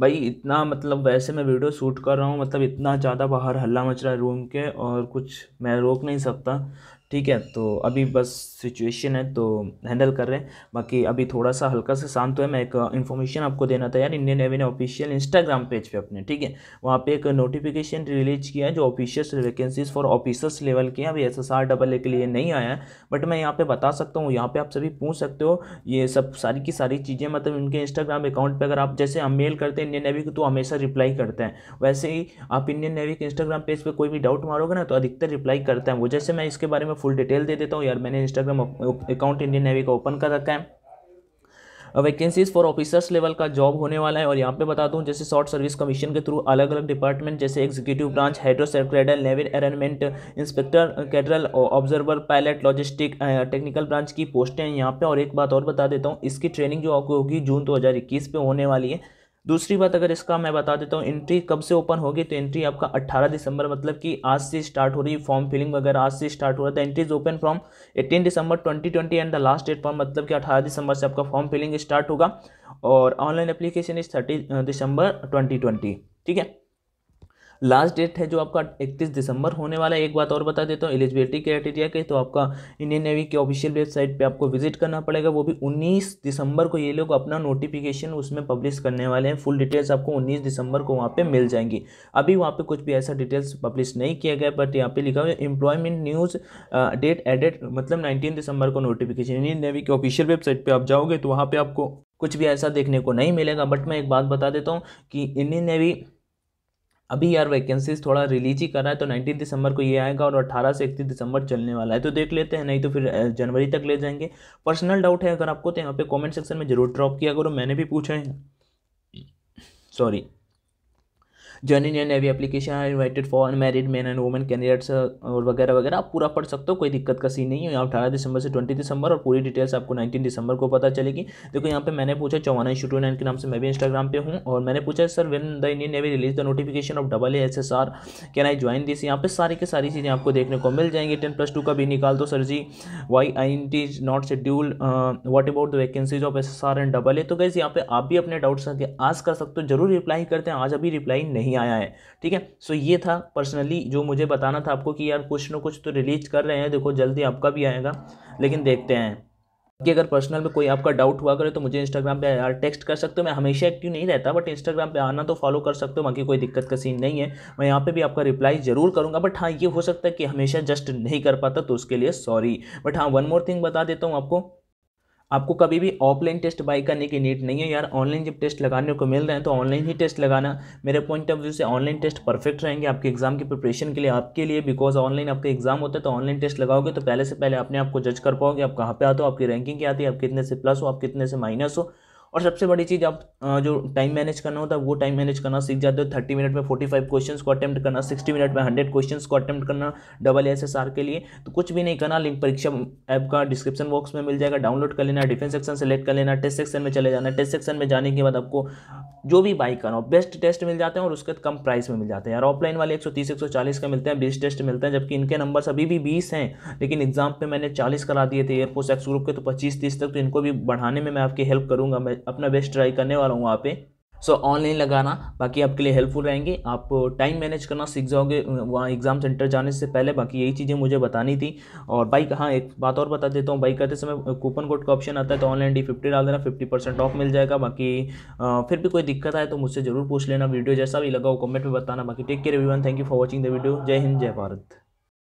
भाई इतना मतलब वैसे मैं वीडियो शूट कर रहा हूँ मतलब इतना ज़्यादा बाहर हल्ला मच रहा है रूम के और कुछ मैं रोक नहीं सकता ठीक है तो अभी बस सिचुएशन है तो हैंडल कर रहे हैं बाकी अभी थोड़ा सा हल्का सा शांत है मैं एक इन्फॉर्मेशन आपको देना था यार इंडियन नेवी ने ऑफिशियल इंस्टाग्राम पेज पे अपने ठीक है वहाँ पे एक नोटिफिकेशन रिलीज किया है जो official vacancies for officers level हैं अभी S S R double A के लिए नहीं आया है बट मैं यहाँ पर बता सकता हूँ यहाँ पर आप सभी पूछ सकते हो ये सब सारी की सारी चीज़ें मतलब इनके इंस्टाग्राम अकाउंट पर अगर आप जैसे हम मेल करते हैं इंडियन नेवी को तो हमेशा रिप्लाई करते हैं वैसे ही आप इंडियन नेवी के इंस्टाग्राम पेज पर कोई भी डाउट मारोगे ना तो अधिकतर रिप्लाई करते हैं वो जैसे मैं इसके बारे में फुल डिटेल दे देता हूँ यार मैंने इंस्टाग्राम अकाउंट इंडियन नेवी का ओपन कर रखा है वैकेंसीज फॉर ऑफिसर्स लेवल का जॉब होने वाला है और यहाँ पे बता दूँ जैसे शॉर्ट सर्विस कमीशन के थ्रू अलग अलग डिपार्टमेंट जैसे एग्जीक्यूटिव ब्रांच हाइड्रो सेक्रेटल arrangement inspector cadre observer pilot logistic technical branch की पोस्टें हैं यहाँ पे और एक बात और बता देता हूँ इसकी ट्रेनिंग जो आपको होगी जून दो हज़ार इक्कीस पे होने वाली है दूसरी बात अगर इसका मैं बता देता हूँ एंट्री कब से ओपन होगी तो एंट्री आपका 18 दिसंबर मतलब कि आज से स्टार्ट हो रही है फॉर्म फिलिंग वगैरह आज से स्टार्ट हो रहा है entry is open from 18 December 2020 and the last date form मतलब कि 18 दिसंबर से आपका फॉर्म फिलिंग स्टार्ट होगा और online application is thirty December twenty ठीक है लास्ट डेट है जो आपका इकतीस दिसंबर होने वाला है एक बात और बता देता हूँ एलिजिबिलिटी क्राइटेरिया के तो आपका इंडियन नेवी के ऑफिशियल वेबसाइट पे आपको विजिट करना पड़ेगा वो भी उन्नीस दिसंबर को ये लोग अपना नोटिफिकेशन उसमें पब्लिश करने वाले हैं फुल डिटेल्स आपको उन्नीस दिसंबर को वहाँ पर मिल जाएंगी अभी वहाँ पर कुछ भी ऐसा डिटेल्स पब्लिश नहीं किया गया बट यहाँ पर लिखा हुआ एम्प्लॉयमेंट न्यूज़ डेट एडेट मतलब नाइनटीन दिसंबर को नोटिफिकेशन इंडियन नेवी के ऑफिशियल वेबसाइट पर आप जाओगे तो वहाँ पर आपको कुछ भी ऐसा देखने को नहीं मिलेगा बट मैं एक बात बता देता हूँ कि इंडियन नेवी अभी यार वैकेंसीज थोड़ा रिलीज ही कर रहा है तो नाइनटीन दिसंबर को ये आएगा और अट्ठारह से इकतीस दिसंबर चलने वाला है तो देख लेते हैं नहीं तो फिर जनवरी तक ले जाएंगे पर्सनल डाउट है अगर आपको तो यहाँ पे कमेंट सेक्शन में जरूर ड्रॉप किया करो मैंने भी पूछा है sorry join Indian navy application are invited for unmarried man and women candidates और वगैरह वगैरह आप पूरा पढ़ सकते हो कोई दिक्कत का सीन नहीं है यहाँ अठारह दिसंबर से ट्वेंटी दिसंबर और पूरी डिटेल्स आपको नाइनटीन दिसंबर को पता चलेगी देखो यहाँ पे मैंने पूछा चौहाना नाइन के नाम से मैं भी इंस्टाग्राम पे हूँ और मैंने पूछा sir when the Indian navy release the notification of double S S R can I join this यहाँ पे सारी की सारी चीज़ें आपको देखने को मिल जाएंगी टेन प्लस टू का भी निकाल दो sir ji why I T is not schedule what about the vacancies of S S R and double A तो गैस यहाँ पे आप भी अपने डाउट्स आज कर सकते हो जरूर रिप्लाई करते हैं आज अभी रिप्लाई नहीं नहीं आया है ठीक है सो ये था पर्सनली जो मुझे बताना था आपको कि यार कुछ ना कुछ तो रिलीज कर रहे हैं देखो जल्दी आपका भी आएगा लेकिन देखते हैं कि अगर पर्सनल में कोई आपका डाउट हुआ करे तो मुझे इंस्टाग्राम पे यार टेक्स्ट कर सकते हो मैं हमेशा एक्टिव नहीं रहता बट इंस्टाग्राम पे आना तो फॉलो कर सकते हो बाकी कोई दिक्कत का सीन नहीं है मैं यहाँ पे भी आपका रिप्लाई जरूर करूँगा बट हाँ ये हो सकता है कि हमेशा जस्ट नहीं कर पाता तो उसके लिए सॉरी बट हाँ वन मोर थिंग बता देता हूँ आपको आपको कभी भी ऑफलाइन टेस्ट बाई करने की नीड नहीं है यार ऑनलाइन जब टेस्ट लगाने को मिल रहे हैं तो ऑनलाइन ही टेस्ट लगाना मेरे पॉइंट ऑफ व्यू से ऑनलाइन टेस्ट परफेक्ट रहेंगे आपके एग्जाम की प्रिपरेशन के लिए आपके लिए बिकॉज ऑनलाइन आपका एग्जाम होता है तो ऑनलाइन टेस्ट लगाओगे तो पहले से पहले अपने आपको जज कर पाओगे आप कहाँ पे आते हो आपकी रैंकिंग क्या आती है आप कितने से प्लस हो आप कितने से माइनस हो और सबसे बड़ी चीज़ आप जो टाइम मैनेज करना होता है वो टाइम मैनेज करना सीख जाते हो थर्टी मिनट में फोर्टी फाइव क्वेश्चन को अटैम्प्ट करना सिक्सटी मिनट में हंड्रेड क्वेश्चन को अटैम्प्ट करना डबल एस एस आर के लिए तो कुछ भी नहीं करना लिंक परीक्षा ऐप का डिस्क्रिप्शन बॉक्स में मिल जाएगा डाउनलोड कर लेना डिफेंस सेक्शन सेलेक्ट कर लेना टेस्ट सेक्शन में चले जाना टेस्ट सेक्शन में जाने के बाद आपको जो भी बाई करना हो बेस्ट टेस्ट मिल जाते हैं और उसके कम प्राइस में मिल जाते हैं यार ऑफलाइन वाले सौ चालीस का मिलते हैं बीस टेस्ट मिलते हैं जबकि इनके नंबर अभी भी बीस हैं लेकिन एग्जाम पे मैंने चालीस करा दिए थे एयरफोर्स एक्स ग्रुप के तो पच्चीस तीस तक तो इनको भी बढ़ाने में मैं आपकी हेल्प करूँगा मैं अपना बेस्ट ट्राई करने वाला हूँ वहाँ पे सो so, ऑनलाइन लगाना बाकी आपके लिए हेल्पफुल रहेंगे आप टाइम uh, मैनेज करना सीख जाओगे uh, वहाँ एग्ज़ाम सेंटर जाने से पहले बाकी यही चीज़ें मुझे बतानी थी और बाइक हाँ एक बात और बता देता हूँ बाइक करते समय कूपन uh, कोड का ऑप्शन आता है तो ऑनलाइन डी फिफ्टी डाल देना फिफ्टी परसेंट ऑफ मिल जाएगा बाकी आ, फिर भी कोई दिक्कत आए तो मुझसे ज़रूर पूछ लेना वीडियो जैसा भी लगा हो कमेंट में बताना बाकी take care everyone thank you for watching the video जय हिंद जय भारत